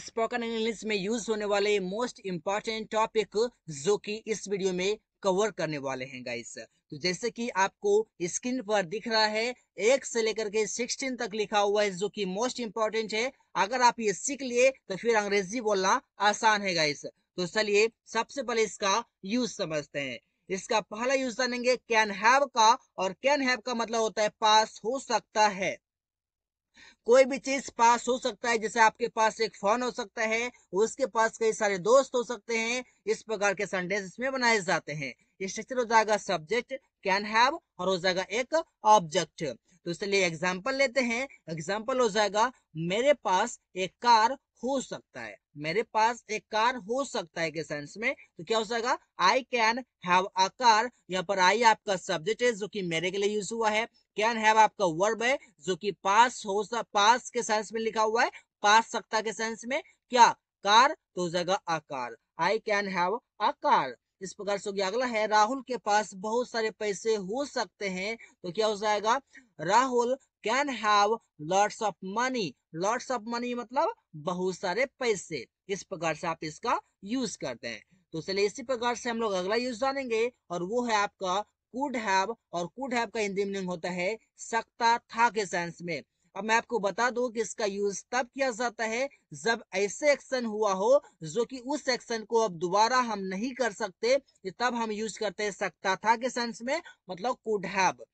spoken English में use होने वाले मोस्ट इंपॉर्टेंट टॉपिक जो कि इस वीडियो में कवर करने वाले हैं गाइस तो जैसे कि आपको स्क्रीन पर दिख रहा है एक से लेकर के सिक्सटीन तक लिखा हुआ है जो कि मोस्ट इंपॉर्टेंट है अगर आप ये सीख लिए तो फिर अंग्रेजी बोलना आसान है गाइस तो चलिए सबसे पहले इसका यूज समझते हैं इसका पहला यूज जानेंगे कैन हैव का और कैन हैव का मतलब होता है पास हो सकता है कोई भी चीज पास हो सकता है जैसे आपके पास एक फोन हो सकता है उसके पास कई सारे दोस्त हो सकते हैं इस प्रकार के सेंटेंस इसमें बनाए जाते हैं स्ट्रक्चर हो जाएगा सब्जेक्ट कैन हैव और हो जाएगा एक ऑब्जेक्ट तो इसलिए एग्जाम्पल लेते हैं एग्जाम्पल हो जाएगा मेरे पास एक कार हो सकता है मेरे पास एक कार हो सकता है के सेंस में तो क्या हो जाएगा I can have a car यहाँ पर आई आपका सब्जेक्ट है जो कि मेरे के लिए यूज हुआ है कैन हैव आपका वर्ब है जो कि पास हो पास के सेंस में लिखा हुआ है पास सकता के सेंस में क्या कार तो जगह आकार I can have a car इस प्रकार से अगला है राहुल के पास बहुत सारे पैसे हो सकते हैं तो क्या हो जाएगा Rahul can have lots of money lots of money मतलब बहुत सारे पैसे इस प्रकार से आप इसका यूज करते हैं तो चलिए इसी प्रकार से हम लोग अगला यूज जानेंगे और वो है आपका कुड हैव और कुड हैव का हिंदी मीनिंग होता है सकता था के सेंस में अब मैं आपको बता दूं कि इसका यूज तब किया जाता है जब ऐसे एक्शन हुआ हो जो कि उस एक्शन को अब दोबारा हम नहीं कर सकते तब हम यूज करते हैं सकता था के सेंस में मतलब कुड हैव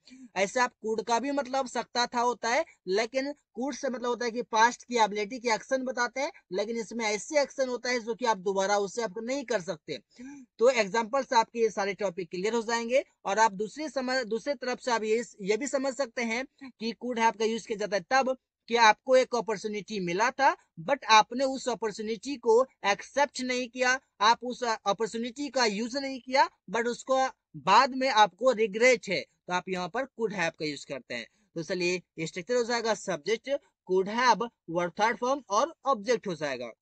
ऐसे आप कुड का भी मतलब सकता था होता है लेकिन कुड से मतलब होता है कि पास्ट की एबिलिटी के एक्शन बताते हैं लेकिन इसमें ऐसे एक्शन होता है जो कि आप दोबारा उसे आप नहीं कर सकते तो एग्जाम्पल से आपके ये सारे टॉपिक क्लियर हो जाएंगे और आप दूसरी समझ दूसरी तरफ से आप ये ये भी समझ सकते हैं कि कुड हैव का यूज किया जाता है तब कि आपको एक अपॉर्चुनिटी मिला था बट आपने उस अपॉर्चुनिटी को एक्सेप्ट नहीं किया आप उस अपॉर्चुनिटी का यूज नहीं किया बट उसको बाद में आपको रिग्रेट है तो आप यहाँ पर कुड हैव का यूज करते हैं तो चलिए स्ट्रक्चर हो जाएगा subject could have word third form और ऑब्जेक्ट हो जाएगा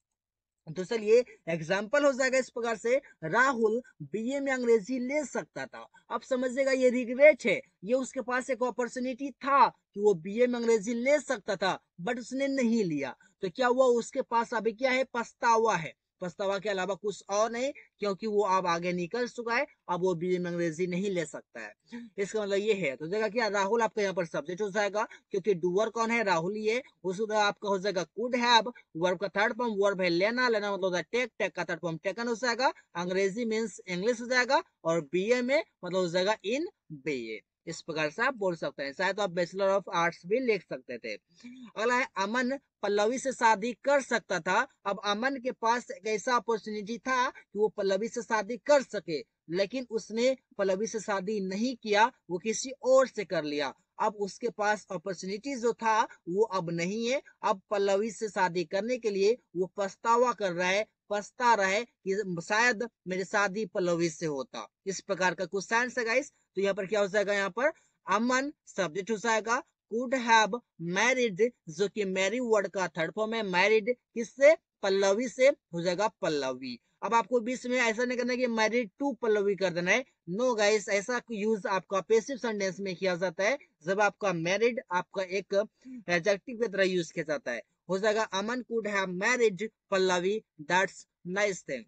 तो चलिए एग्जाम्पल हो जाएगा इस प्रकार से राहुल बीए में अंग्रेजी ले सकता था अब समझिएगा ये रिग्रेट है ये उसके पास एक अपॉर्चुनिटी था कि वो बीए में अंग्रेजी ले सकता था बट उसने नहीं लिया तो क्या हुआ उसके पास अभी क्या है पछतावा है पछतावा के अलावा कुछ और नहीं क्योंकि वो अब आगे निकल चुका है अब वो बी में अंग्रेजी नहीं ले सकता है इसका मतलब ये है तो जगह क्या राहुल आपका यहाँ पर सब्जेक्ट हो जाएगा क्योंकि डुअर कौन है राहुल ये आपका हो जाएगा कुड हैव वर्ब का थर्ड फॉर्म वर्ब है लेना लेना मतलब टेक टेक का थर्ड फॉर्म टेकन हो जाएगा अंग्रेजी मीन्स इंग्लिश हो जाएगा और बी ए में मतलब हो जाएगा इन बी ए इस प्रकार से आप बोल सकते हैं शायद आप बैचलर ऑफ आर्ट्स भी लिख सकते थे अगला है अमन पल्लवी से शादी कर सकता था अब अमन के पास एक ऐसा अपॉर्चुनिटी था कि वो पल्लवी से शादी कर सके लेकिन उसने पल्लवी से शादी नहीं किया वो किसी और से कर लिया अब उसके पास अपॉर्चुनिटी जो था वो अब नहीं है अब पल्लवी से शादी करने के लिए वो पछतावा कर रहा है पछता रहे कि शायद मेरी शादी पल्लवी से होता इस प्रकार का कुछ साइंस है गाइस तो यहाँ पर क्या हो जाएगा यहाँ पर अमन सब्जेक्ट हो जाएगा कुड हैव मैरिड जो कि मैरी वर्ड का थर्ड फॉर्म है मैरिड किससे पल्लवी से हो जाएगा पल्लवी अब आपको बीच में ऐसा नहीं करना कि मैरिड टू पल्लवी कर देना है नो no गाइस ऐसा यूज आपका पेसिव सेंटेंस में किया जाता है जब आपका मैरिड आपका एक एडजेक्टिव की तरह यूज किया जाता है हो जाएगा Aman could have marriage Pallavi that's nice thing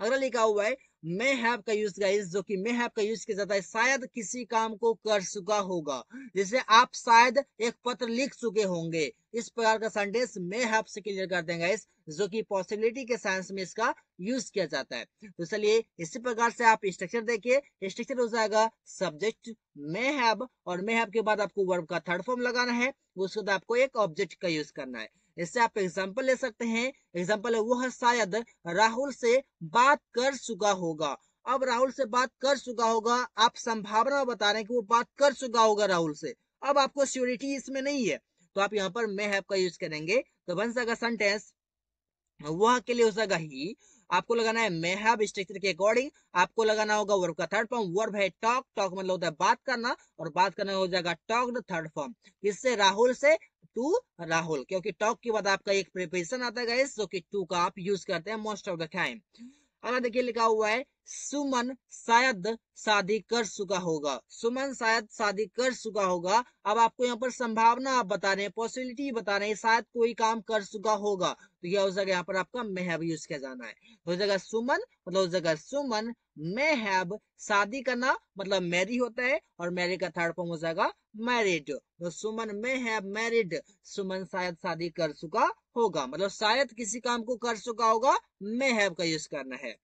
अगला लिखा हुआ है मे हैव का यूज गाइस जो कि मे हैव का यूज किया जाता है शायद किसी काम को कर चुका होगा जैसे आप शायद एक पत्र लिख चुके होंगे इस प्रकार का सेंटेंस मे हैव से क्लियर कर देंगे इस जो कि पॉसिबिलिटी के साइंस में इसका यूज किया जाता है तो चलिए इसी प्रकार से आप स्ट्रक्चर देखिए स्ट्रक्चर हो जाएगा सब्जेक्ट मे हैव और मे हैव के बाद आपको वर्ब का थर्ड फॉर्म लगाना है उसके बाद आपको एक ऑब्जेक्ट का यूज करना है इससे आप एग्जाम्पल ले सकते हैं एग्जाम्पल है वह शायद राहुल से बात कर चुका होगा अब राहुल से बात कर चुका होगा आप संभावना बता रहे हैं कि वो बात कर चुका होगा राहुल से अब आपको श्योरिटी इसमें नहीं है तो आप यहाँ पर मैं हैव का यूज करेंगे तो बन सका सेंटेंस वह के लिए हो सका ही आपको लगाना है मेहब स्ट्रक्चर के अकॉर्डिंग आपको लगाना होगा वर्ब का थर्ड फॉर्म वर्ब है टॉक टॉक मतलब होता है बात करना और बात करना हो जाएगा टॉक द थर्ड फॉर्म किससे राहुल से टू राहुल क्योंकि टॉक के बाद आपका एक प्रिपरेशन आता है जो कि टू का आप यूज करते हैं मोस्ट ऑफ द टाइम अगर देखिए लिखा हुआ है सुमन शायद शादी कर चुका होगा सुमन शायद शादी कर चुका होगा अब आपको यहाँ पर संभावना आप बता रहे हैं पॉसिबिलिटी बता रहे हैं शायद कोई काम कर चुका होगा तो यह उस जगह यहाँ पर आपका मैं हैव यूज किया जाना है तो उस जगह सुमन मतलब उस जगह सुमन मैं हैव शादी करना मतलब मैरी होता है और मैरी का थर्ड फॉर्म हो जाएगा मैरिड तो सुमन मैं हैव मैरिड सुमन शायद शादी कर चुका होगा मतलब शायद किसी काम को कर चुका होगा मैं हैव का यूज करना है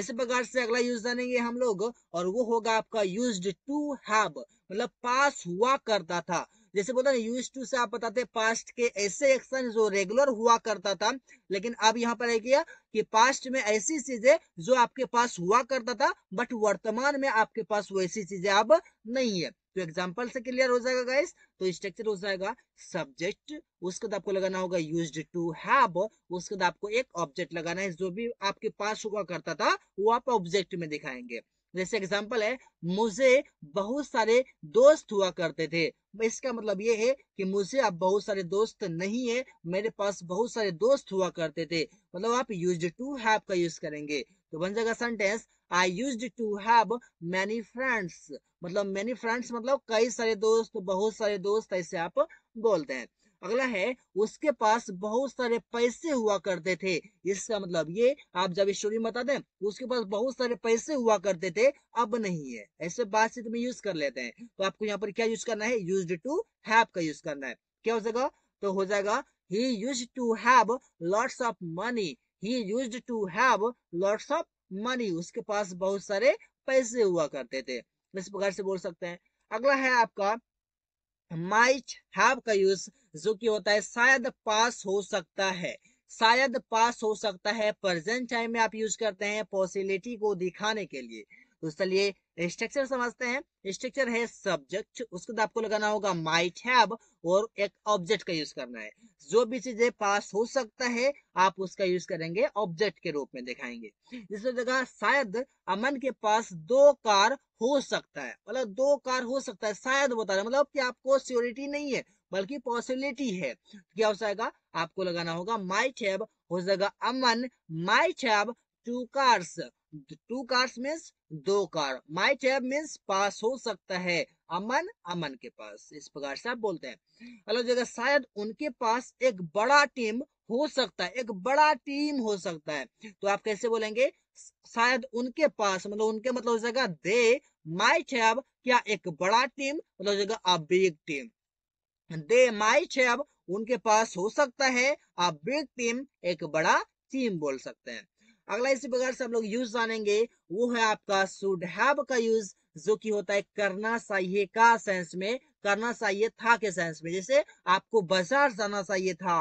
इसी प्रकार से अगला यूज जानेंगे हम लोग और वो वो होगा आपका यूज टू हैव मतलब पास हुआ करता था जैसे बोला ना यूज टू से आप बताते पास्ट के ऐसे एक्शन जो रेगुलर हुआ करता था लेकिन अब यहाँ पर है किया कि पास्ट में ऐसी चीजें जो आपके पास हुआ करता था बट वर्तमान में आपके पास वो ऐसी चीजें अब नहीं है तो एग्जांपल से क्लियर हो जाएगा गाइस तो स्ट्रक्चर हो जाएगा सब्जेक्ट उसके बाद आपको लगाना होगा यूज टू हैव उसके बाद आपको एक ऑब्जेक्ट लगाना है जो भी आपके पास हुआ करता था वो आप ऑब्जेक्ट में दिखाएंगे जैसे एग्जाम्पल है मुझे बहुत सारे दोस्त हुआ करते थे इसका मतलब ये है कि मुझे अब बहुत सारे दोस्त नहीं है मेरे पास बहुत सारे दोस्त हुआ करते थे मतलब आप यूज टू हैव का यूज करेंगे तो बन जाएगा sentence I use to have many friends मतलब मैनी फ्रेंड्स मतलब कई सारे दोस्त बहुत सारे दोस्त ऐसे आप बोलते हैं अगला है उसके पास बहुत सारे पैसे हुआ करते थे इसका मतलब ये आप जब स्टोरी बता दें उसके पास बहुत सारे पैसे हुआ करते थे अब नहीं है ऐसे बातचीत में यूज कर लेते हैं तो आपको यहाँ पर क्या यूज करना है यूज टू हैव का यूज करना है क्या हो जाएगा तो हो जाएगा he use to have lots of money he use to have lots of money उसके पास बहुत सारे पैसे हुआ करते थे इस प्रकार से बोल सकते हैं अगला है आपका माइट हैव का यूज जो कि होता है शायद पास हो सकता है शायद पास हो सकता है प्रेजेंट टाइम में आप यूज करते हैं पॉसिबिलिटी को दिखाने के लिए तो चलिए स्ट्रक्चर समझते हैं स्ट्रक्चर है सब्जेक्ट उसके बाद आपको लगाना होगा माइट हैव और एक ऑब्जेक्ट का यूज करना है जो भी चीजें पास हो सकता है आप उसका यूज करेंगे ऑब्जेक्ट के रूप में दिखाएंगे जिसमें जगह शायद अमन के पास दो कार हो सकता है मतलब दो कार हो सकता है शायद बता रहे मतलब कि आपको सियोरिटी नहीं है बल्कि पॉसिबिलिटी है क्या हो जाएगा आपको लगाना होगा माइट हैव हो जाएगा Aman might have two cars two cars means दो कार माई हैव मीन्स पास हो सकता है अमन अमन के पास इस प्रकार से आप बोलते हैं अलग जगह शायद उनके पास एक बड़ा टीम हो सकता है एक बड़ा टीम हो सकता है तो आप कैसे बोलेंगे शायद उनके पास मतलब उनके मतलब जगह दे माई हैव क्या एक बड़ा टीम मतलब जगह a big team they may have उनके पास हो सकता है अ बिग टीम एक बड़ा टीम बोल सकते हैं अगला इसी प्रकार से हम लोग यूज जानेंगे वो है आपका सुड हैव का यूज जो कि होता है करना चाहिए का सेंस में करना चाहिए था के सेंस में जैसे आपको बाजार जाना चाहिए था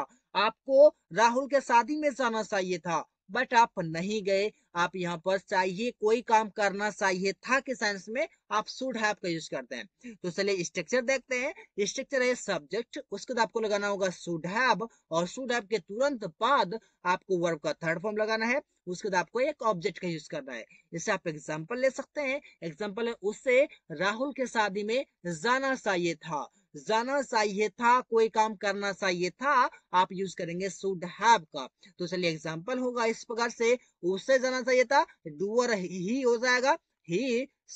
आपको राहुल के शादी में जाना चाहिए था बट आप नहीं गए आप यहाँ पर चाहिए कोई काम करना चाहिए था कि साइंस में आप शुड हैव का यूज करते हैं तो चलिए स्ट्रक्चर देखते हैं स्ट्रक्चर है सब्जेक्ट उसके बाद आपको लगाना होगा सुड हैव और सुड हैव के तुरंत बाद आपको वर्ब का थर्ड फॉर्म लगाना है उसके बाद आपको एक ऑब्जेक्ट का यूज करना है इससे आप एग्जाम्पल ले सकते हैं एग्जाम्पल है उससे राहुल के शादी में जाना चाहिए था जाना चाहिए था कोई काम करना चाहिए था आप यूज करेंगे शुड हैव का तो चलिए एग्जाम्पल होगा इस प्रकार से उसे जाना चाहिए था डूअर ही हो जाएगा ही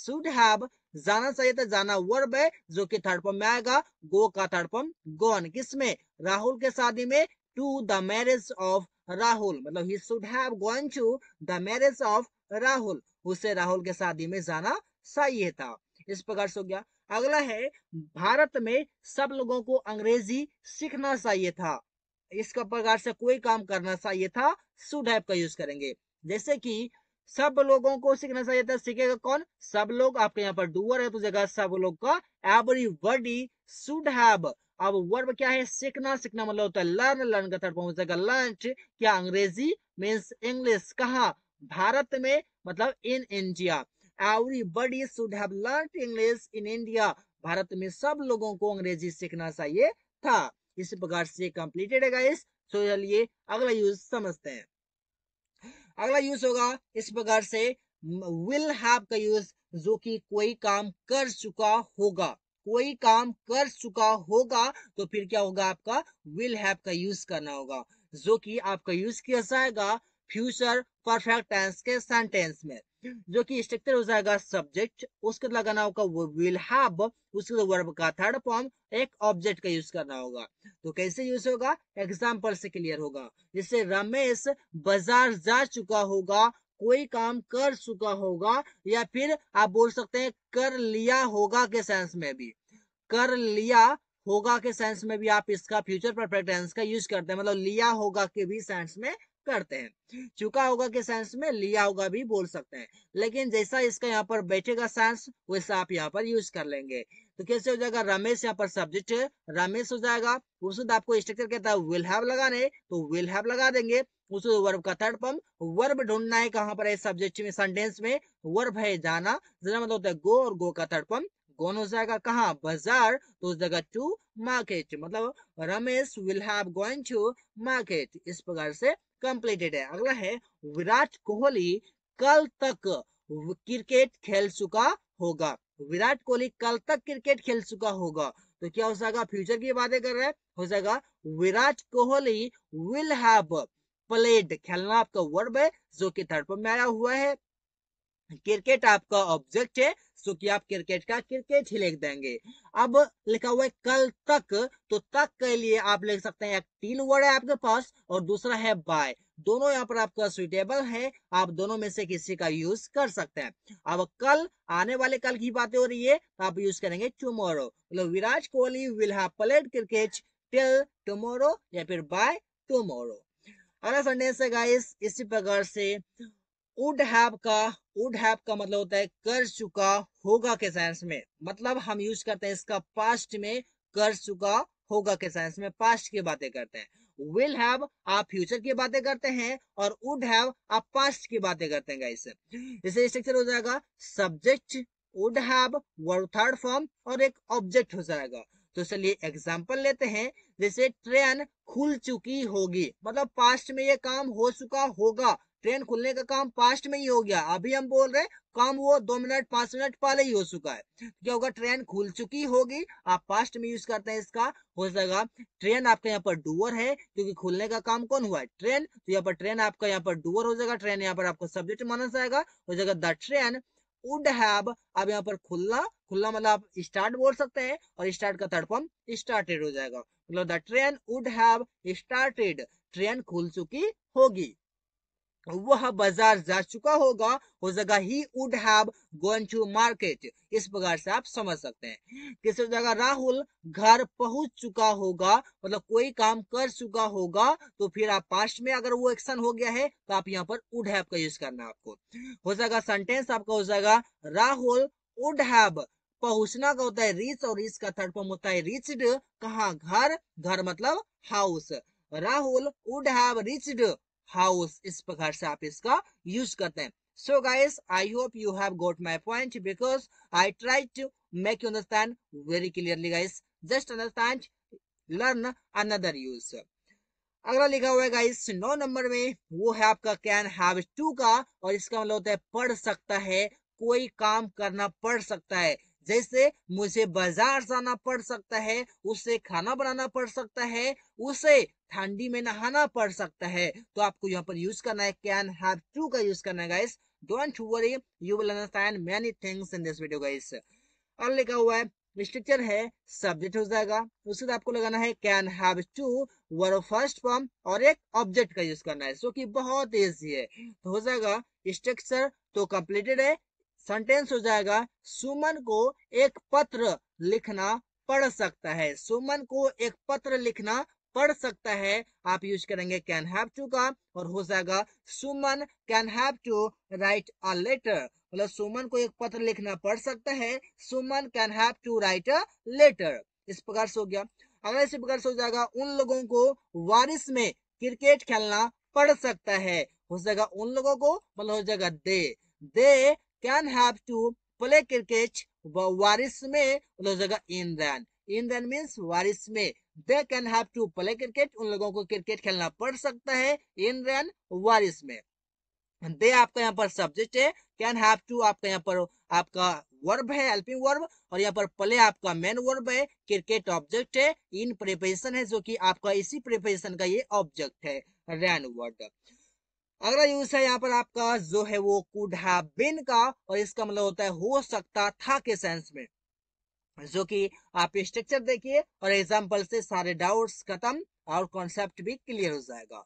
शुड हैव जाना चाहिए था जाना वर्ब है जो कि थर्ड फॉर्म में आएगा गो का थर्ड फॉर्म गोन किसमें राहुल के शादी में to the marriage of Rahul मतलब he should have gone to the marriage of Rahul उसे राहुल के शादी में जाना चाहिए था इस प्रकार से हो गया अगला है भारत में सब लोगों को अंग्रेजी सीखना चाहिए था इसका प्रकार से कोई काम करना चाहिए था सुड हैव का यूज करेंगे जैसे कि सब लोगों को सीखना चाहिए था सीखेगा कौन सब लोग आपके यहाँ पर डुअर है तो जगह सब लोग का एवरीबडी सुड हैव अब वर्ब क्या है सीखना सीखना मतलब होता है लर्न लर्न का थर्ड फॉर्म जाएगा लंच क्या अंग्रेजी मीन्स इंग्लिश कहा भारत में मतलब in India everybody should have learn English in India Bharat में सब लोगों को अंग्रेजी सीखना चाहिए था इस प्रकार से कंप्लीटेड है गाइस तो चलिए अगला यूज समझते हैं अगला यूज होगा इस प्रकार से विल हैव का यूज जो कि कोई काम कर चुका होगा कोई काम कर चुका होगा तो फिर क्या होगा आपका विल हैव का यूज करना होगा जो कि आपका यूज किया जाएगा फ्यूचर परफेक्ट टेंस के सेंटेंस में जो कि स्ट्रक्चर हो जाएगा सब्जेक्ट उसके लगाना होगा विल हैव उसके तो वर्ब का थर्ड फॉर्म एक ऑब्जेक्ट का यूज करना होगा तो कैसे यूज होगा एग्जाम्पल से क्लियर होगा जैसे रमेश बाजार जा चुका होगा कोई काम कर चुका होगा या फिर आप बोल सकते हैं कर लिया होगा के सेंस में भी कर लिया होगा के सेंस में भी आप इसका फ्यूचर परफेक्ट टेंस का यूज करते हैं मतलब लिया होगा के भी सेंस में करते हैं चुका होगा के सेंस में लिया होगा भी बोल सकते हैं लेकिन जैसा इसका यहाँ पर बैठेगा सेंस वैसा आप यहाँ पर यूज कर लेंगे तो कैसे हो जाएगा रमेश यहाँ पर सब्जेक्ट है रमेश हो जाएगा उसमें आपको स्ट्रक्चर कहता है विल हैव लगाने तो विल हैव लगा देंगे उस वर्ब का थर्ड फॉर्म वर्ब ढूंढना है कहाँ पर है सब्जेक्ट में सेंटेंस में वर्ब है जाना जरा मतलब होता है गो और गो का थर्ड फॉर्म गोन हो जाएगा कहा बाजार तो उस जगह टू मार्केट मतलब Ramesh will have going to market इस प्रकार से कंप्लीटेड है अगला है विराट कोहली कल तक क्रिकेट खेल चुका होगा विराट कोहली कल तक क्रिकेट खेल चुका होगा तो क्या हो जाएगा फ्यूचर की बातें कर रहा है हो जाएगा Virat Kohli will have played खेलना आपका वर्ब है जो कि थर्ड फॉर्म में आया हुआ है क्रिकेट आपका ऑब्जेक्ट है सो कि आप क्रिकेट का क्रिकेट ही लिख देंगे अब लिखा हुआ है कल तक तो तक के लिए आप लिख सकते हैं एक टील वर्ड है आपके पास और दूसरा है बाय दोनों यहाँ पर आपका सुइटेबल है आप दोनों में से किसी का यूज कर सकते हैं अब कल आने वाले कल की बातें हो रही है तो आप यूज करेंगे टुमोरो मतलब Virat Kohli will have played cricket till tomorrow या फिर बाय टुमोरो अगला संडे से गाइस इसी प्रकार से वुड हैव का वुड हैव का मतलब होता है कर चुका होगा के सेंस में मतलब हम यूज करते हैं इसका पास्ट में कर चुका होगा के सेंस में पास्ट की बातें करते हैं विल हैव आप फ्यूचर की बातें करते हैं और वुड हैव आप पास्ट की बातें करते हैं गाइस इसे स्ट्रक्चर हो जाएगा subject would have word third form और एक ऑब्जेक्ट हो जाएगा तो चलिए एग्जाम्पल लेते हैं जैसे ट्रेन खुल चुकी होगी मतलब पास्ट में ये काम हो चुका होगा ट्रेन खुलने का काम पास्ट में ही हो गया अभी हम बोल रहे हैं काम वो दो मिनट पांच मिनट पहले ही हो चुका है क्या होगा ट्रेन खुल चुकी होगी आप पास्ट में यूज करते हैं इसका हो जाएगा ट्रेन आपका यहाँ पर डुअर है क्योंकि खुलने का काम कौन हुआ है ट्रेन तो यहाँ पर ट्रेन आपका यहाँ पर डुअर हो जाएगा ट्रेन यहाँ पर आपको सब्जेक्ट माना जाएगा हो जाएगा द ट्रेन वुड हैव अब यहाँ पर खुलना खुलना मतलब आप स्टार्ट बोल सकते हैं और स्टार्ट का थर्ड फॉर्म स्टार्टेड हो जाएगा मतलब the train would have started train खुल चुकी होगी वह बाजार जा चुका होगा हो जगह he would have gone to market इस प्रकार से आप समझ सकते हैं किस जगह राहुल घर पहुंच चुका होगा मतलब कोई काम कर चुका होगा तो फिर आप पास्ट में अगर वो एक्शन हो गया है तो आप यहाँ पर वुड हैव का यूज करना आपको हो जाएगा सेंटेंस आपका हो जाएगा राहुल वुड हैव पहुंचना का होता है रीच और रीच का थर्ड फॉर्म होता है रीच्ड कहा घर घर मतलब house Rahul would have reached house इस प्रकार से आप इसका यूज करते हैं so guys I hope you have got my point because I try to make you understand very clearly guys just understand learn another use अगला लिखा हुआ है गाइस नौ नंबर में वो है आपका कैन हैव टू का और इसका मतलब होता है पढ़ सकता है कोई काम करना पड़ सकता है जैसे मुझे बाजार जाना पड़ सकता है उसे खाना बनाना पड़ सकता है उसे ठंडी में नहाना पड़ सकता है तो आपको यहाँ पर यूज करना है कैन हैव टू का यूज करना है guys don't worry you will understand many things in this video guys और लिखा हुआ है स्ट्रक्चर है सब्जेक्ट हो जाएगा उसके आपको लगाना है can have to verb first form और एक ऑब्जेक्ट का यूज करना है जो कि बहुत इजी है तो हो जाएगा स्ट्रक्चर तो कंप्लीटेड है सेंटेंस हो जाएगा सुमन को एक पत्र लिखना पढ़ सकता है सुमन को एक पत्र लिखना पढ़ सकता है आप यूज करेंगे कैन हैव टू का और हो जाएगा Suman can have to write a letter मतलब सुमन को एक पत्र लिखना पढ़ सकता है Suman can have to write a letter इस प्रकार से हो गया अगला इसी प्रकार से हो जाएगा उन लोगों को वारिस में क्रिकेट खेलना पढ़ सकता है हो जाएगा उन लोगों को मतलब हो जाएगा दे दे can have to play cricket वारिस में उन जगह इन रैन इन रैन मीन्स वारिस में they can have to play cricket उन लोगों को क्रिकेट खेलना पड़ सकता है इन रैन वारिस में दे आपका यहाँ पर सब्जेक्ट है कैन हैव टू आपका यहाँ पर आपका वर्ब है हेल्पिंग वर्ब और यहाँ पर प्ले आपका मेन वर्ब है क्रिकेट ऑब्जेक्ट है इन प्रिपरेशन है जो कि आपका इसी प्रिपरेशन का ये ऑब्जेक्ट है रैन वर्ड अगला यूज है यहाँ पर आपका जो है वो कुड है बिन का और इसका मतलब होता है हो सकता था के सेंस में जो कि आप स्ट्रक्चर देखिए और एग्जाम्पल से सारे डाउट्स खत्म और कॉन्सेप्ट भी क्लियर हो जाएगा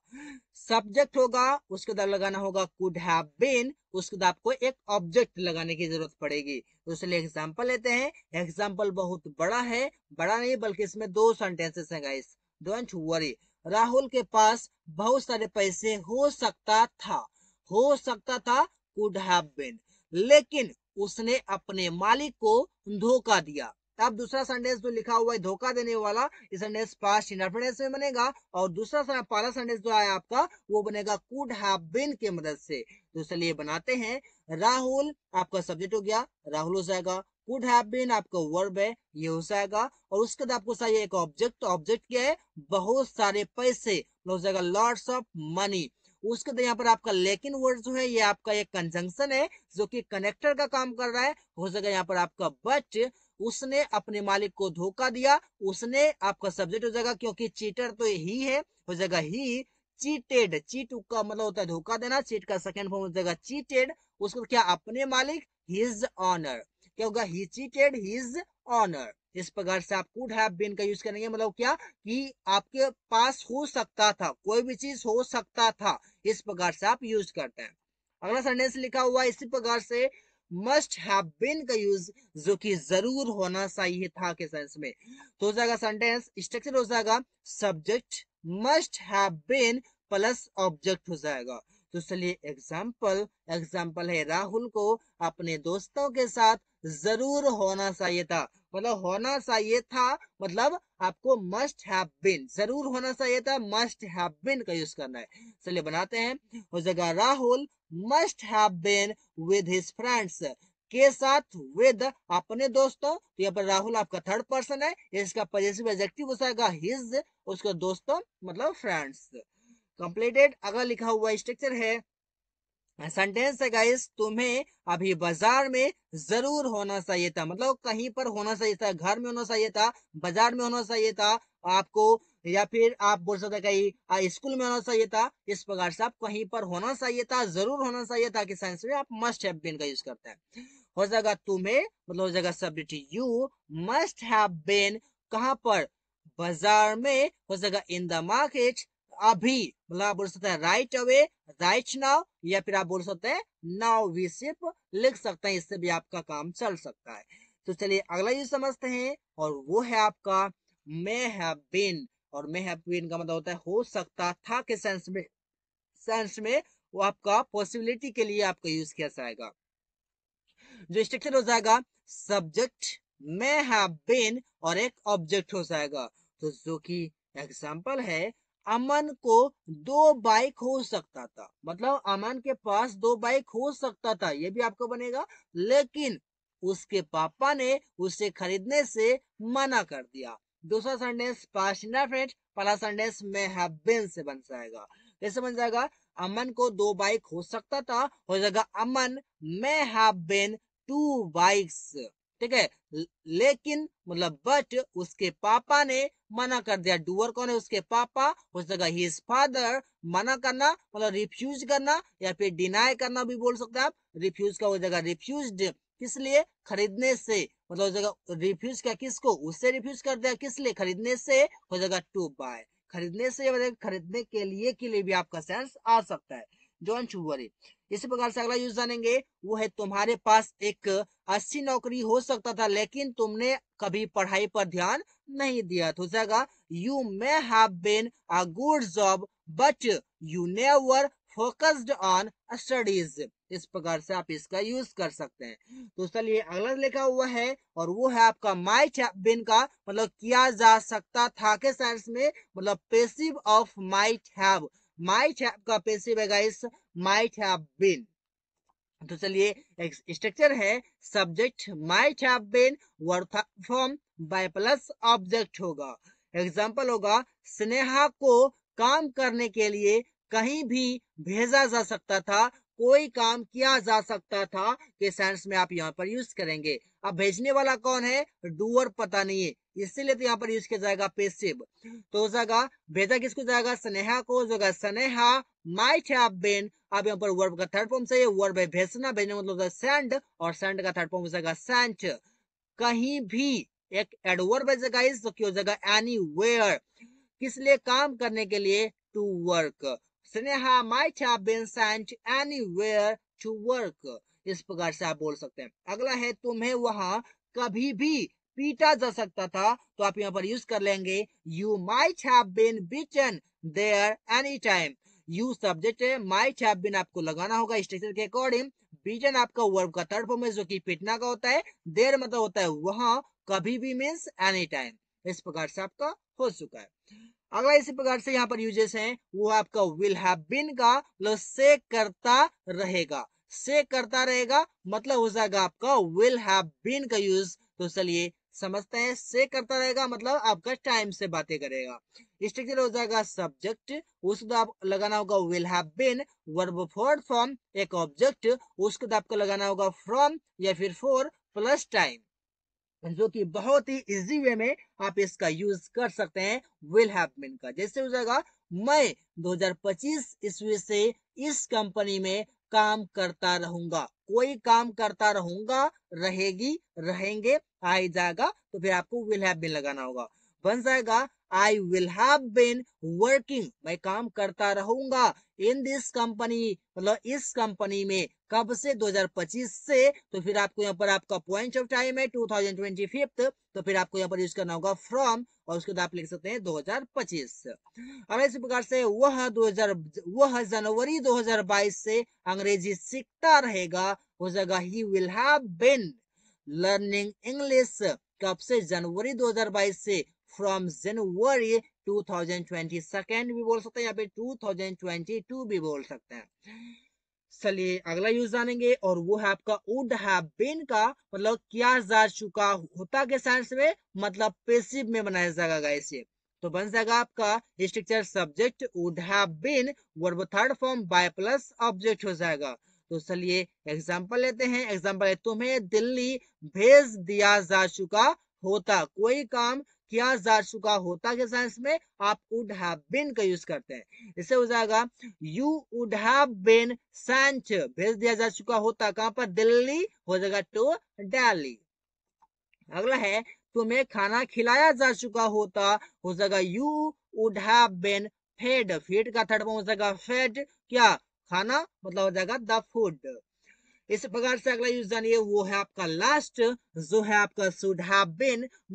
सब्जेक्ट होगा उसके बाद लगाना होगा कुड है बिन उसके बाद आपको एक ऑब्जेक्ट लगाने की जरूरत पड़ेगी तो उसलिए एग्जाम्पल लेते हैं एग्जाम्पल बहुत बड़ा है बड़ा नहीं बल्कि इसमें दो सेंटेंसेस है गाइस डोंट वरी राहुल के पास बहुत सारे पैसे हो सकता था हो सकता था कुड है लेकिन उसने अपने मालिक को धोखा दिया अब दूसरा सेंटेंस जो लिखा हुआ है धोखा देने वाला इस सेंटेंस पास्ट इंडरफिनेंस में बनेगा और दूसरा पहला सेंटेंस जो आया आपका वो बनेगा कुड है मदद से तो चलिए बनाते हैं राहुल आपका सब्जेक्ट हो गया राहुल हो जाएगा कुड हैव बीन आपका वर्ब है ये हो जाएगा और उसके बाद आपको चाहिए एक ऑब्जेक्ट ऑब्जेक्ट तो क्या है बहुत सारे पैसे मतलब हो जाएगा लॉर्ड्स ऑफ मनी उसके बाद यहाँ पर आपका लेकिन वर्ड जो है ये आपका एक कंजंक्शन है जो कि कनेक्टर का काम कर रहा है हो जाएगा यहाँ पर आपका बट उसने अपने मालिक को धोखा दिया उसने आपका सब्जेक्ट हो जाएगा क्योंकि चीटर तो ही है हो जाएगा ही चीटेड चीट का मतलब होता है धोखा देना चीट का सेकेंड फॉर्म हो जाएगा चीटेड उसको क्या अपने मालिक हिज ऑनर क्या होगा ही चीटेड हिज ऑनर इस प्रकार से आप कुड हैव बीन का यूज करेंगे मतलब क्या कि आपके पास हो सकता था कोई भी चीज हो सकता था इस प्रकार से आप यूज करते हैं अगला सेंटेंस लिखा हुआ इसी प्रकार से मस्ट हैव बीन का यूज जो कि जरूर होना चाहिए था के सेंस में तो हो जाएगा सेंटेंस स्ट्रक्चर हो जाएगा subject must have been plus object हो जाएगा तो चलिए एग्जाम्पल एग्जाम्पल है राहुल को अपने दोस्तों के साथ जरूर होना चाहिए था मतलब होना चाहिए था मतलब आपको मस्ट हैव बीन जरूर होना चाहिए था मस्ट हैव बीन का यूज करना है चलिए बनाते हैं हो जाएगा Rahul must have been with his friends के साथ विद अपने दोस्तों तो यहाँ पर राहुल आपका थर्ड पर्सन है इसका पॉजिटिव एडजेक्टिव हो जाएगा हिज उसका दोस्तों मतलब फ्रेंड्स कंप्लीटेड अगर लिखा हुआ स्ट्रक्चर है सेंटेंस है गाइस तुम्हें अभी बाजार में जरूर होना चाहिए था मतलब कहीं पर होना चाहिए था घर में होना चाहिए था बाजार में होना चाहिए था आपको या फिर आप बोल सकते कहीं स्कूल में होना चाहिए था इस प्रकार से आप कहीं पर होना चाहिए था जरूर होना चाहिए था कि साइंस में आप मस्ट हैव बीन का यूज करते हैं हो जाएगा तुम्हें मतलब हो जाएगा subject you must have been कहां पर बाजार में हो जाएगा इन द मार्केट अभी मतलब आप बोल सकते हैं राइट अवे राइट नाउ या फिर आप बोल सकते हैं नाउ वी सिर्फ लिख सकते हैं इससे भी आपका काम चल सकता है तो चलिए अगला ये समझते हैं और वो है आपका मे हैव बीन और मे हैव बीन का मतलब होता है हो सकता था के सेंस में सेंस में वो आपका पॉसिबिलिटी के लिए आपका यूज किया जाएगा जो स्ट्रक्चर हो जाएगा सब्जेक्ट मे हैव बीन और एक ऑब्जेक्ट हो जाएगा तो जो कि एग्जाम्पल है अमन को दो बाइक हो सकता था मतलब अमन के पास दो बाइक हो सकता था ये भी आपको बनेगा लेकिन उसके पापा ने उसे खरीदने से मना कर दिया दूसरा सेंटेंस पास्ट इंडरफिनेट पहला सेंटेंस में हैव बीन से बन जाएगा कैसे बन जाएगा अमन को दो बाइक हो सकता था हो जाएगा अमन में हैव बीन टू बाइक्स ठीक है लेकिन मतलब बट उसके पापा ने मना कर दिया डूअर कौन है उसके पापा हो जगह हिज फादर मना करना मतलब रिफ्यूज करना या फिर डिनाय करना भी बोल सकते हैं आप रिफ्यूज का हो जाएगा रिफ्यूज किस लिए खरीदने से मतलब हो जाएगा रिफ्यूज का किसको उससे रिफ्यूज कर दिया किस लिए खरीदने से हो जाएगा टू बाय खरीदने से मतलब खरीदने के लिए के लिए भी आपका सेंस आ सकता है डोंट वरी इसी प्रकार से अगला यूज जानेंगे वो है तुम्हारे पास एक अच्छी नौकरी हो सकता था लेकिन तुमने कभी पढ़ाई पर ध्यान नहीं दिया तो जाएगा you may have been a good job but you never focused on studies इस प्रकार से आप इसका यूज कर सकते हैं तो चलिए अगला लिखा हुआ है और वो है आपका माइट बिन का मतलब किया जा सकता था के साइंस में मतलब passive of might have might have का पेसिव है गाइस माइट हैव बीन तो चलिए एक स्ट्रक्चर है subject might have been worth form by plus object होगा एग्जांपल होगा स्नेहा को काम करने के लिए कहीं भी भेजा जा सकता था कोई काम किया जा सकता था के सेंस में आप यहाँ पर यूज करेंगे अब भेजने वाला कौन है डूअर पता नहीं है इसीलिए तो यहाँ पर यूज किया जाएगा पेसिव तो हो जाएगा भेजा किसको जाएगा स्नेहा को जाएगा स्नेहा माइट हैव बीन अब यहाँ पर वर्ब का थर्ड फॉर्म सही है वर्ब है भेजना भेजने का मतलब सेंड और सेंड का थर्ड फॉर्म हो जाएगा सेंट कहीं भी एक एडवर्ब है जगह इस जो कि हो जाएगा एनी वेयर किस लिए काम करने के लिए to work Sneha might have been sent anywhere to work इस प्रकार से आप बोल सकते हैं अगला है तुम्हें वहां कभी भी पीटा जा सकता था तो आप यहाँ पर यूज कर लेंगे you might have you subject might have आपको लगाना होगा स्टेशन के अकॉर्डिंग बीजन आपका वर्ब का थर्ड फॉर्म है जो कि पिटना का होता है देर मतलब होता है वहां कभी भी मीन्स एनी टाइम इस प्रकार से आपका हो चुका है अगला इसी प्रकार से यहाँ पर यूजेस हैं वो आपका विल हैव बीन का मतलब से करता रहेगा से करता रहेगा मतलब हो जाएगा आपका विल हैव बीन का यूज तो चलिए समझते हैं से करता रहेगा मतलब आपका टाइम से बातें करेगा स्ट्रक्चर हो जाएगा सब्जेक्ट उसको आप लगाना होगा will have been verb for from एक ऑब्जेक्ट उसको आपको लगाना होगा फ्रॉम या फिर फोर प्लस टाइम जो कि बहुत ही इजी वे में आप इसका यूज कर सकते हैं विल हैव बीन का जैसे हो जाएगा मैं 2025 ईस्वी से इस कंपनी में काम करता रहूंगा कोई काम करता रहूंगा रहेगी रहेंगे आ जाएगा तो फिर आपको विल हैव बिन लगाना होगा बन जाएगा I will have been working मैं काम करता रहूंगा इन दिस कंपनी मतलब इस कंपनी में कब से 2025 से तो फिर आपको यहाँ पर आपका पॉइंट ऑफ टाइम है 2025 तो फिर आपको यहाँ पर यूज करना होगा फ्रॉम और उसके बाद आप लिख सकते हैं 2025 और इसी प्रकार से वह 2000 वह जनवरी 2022 से अंग्रेजी सीखता रहेगा हो जाएगा he will have been learning English कब से जनवरी 2022 से फ्रॉम जनवरी 2022 भी बोल सकते हैं या फिर 2022 भी बोल सकते हैं चलिए अगला यूज जानेंगे और वो है आपका वुड हैव बीन का मतलब क्या जा चुका होता के साइंस में मतलब पेसिव में बनाया जाएगा इसे तो बन जाएगा आपका structure subject would have been verb third form by plus object हो जाएगा तो चलिए एग्जांपल लेते हैं एग्जांपल है तुम्हें दिल्ली भेज दिया जा चुका होता कोई काम क्या जा चुका होता के सेंस में आप वुड हैव बिन का यूज करते हैं इससे हो जाएगा you would have been sent भेज दिया जा चुका होता कहां पर दिल्ली हो जाएगा टू दिल्ली अगला है तुम्हें खाना खिलाया जा चुका होता हो जाएगा you would have been fed fed का थर्ड फॉर्म हो जाएगा फेड क्या खाना मतलब हो जाएगा द फूड इस प्रकार से अगला यूज जानिए वो है आपका लास्ट जो है आपका सुड हैव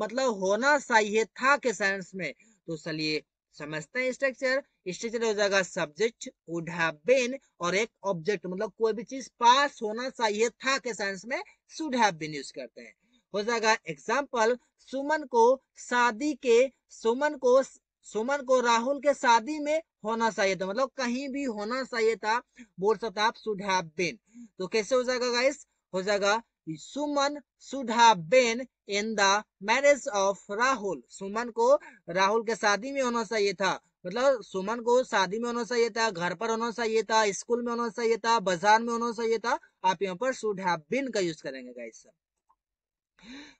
मतलब होना चाहिए था के सेंस में तो चलिए समझते हैं स्ट्रक्चर स्ट्रक्चर हो जाएगा सब्जेक्ट वुड हैव बीन और एक ऑब्जेक्ट मतलब कोई भी चीज पास होना चाहिए था के सेंस में सुड हैव बीन यूज करते हैं हो जाएगा एग्जाम्पल सुमन को शादी के सुमन को सुमन को राहुल के शादी में होना चाहिए था मतलब कहीं भी होना चाहिए था बोल सकता आप शुड बीन तो कैसे हो जाएगा गाइस हो जाएगा Suman should been in the marriage of Rahul Suman को राहुल के शादी में होना चाहिए था मतलब सुमन को शादी में होना चाहिए था घर पर होना चाहिए था स्कूल में होना चाहिए था बाजार में होना चाहिए था आप यहाँ पर शुड हैव बीन का यूज करेंगे गाइस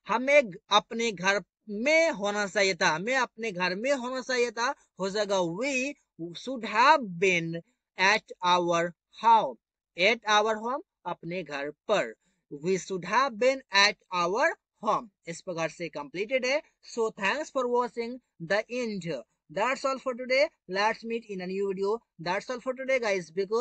हमें अपने घर में होना चाहिए था मैं अपने घर में होना चाहिए था हो जाएगा we should have been at our home at our home अपने घर पर we should have been at our home इस प्रकार से कंप्लीटेड है so thanks for watching the end that's all for today let's meet in a new video that's all for today guys because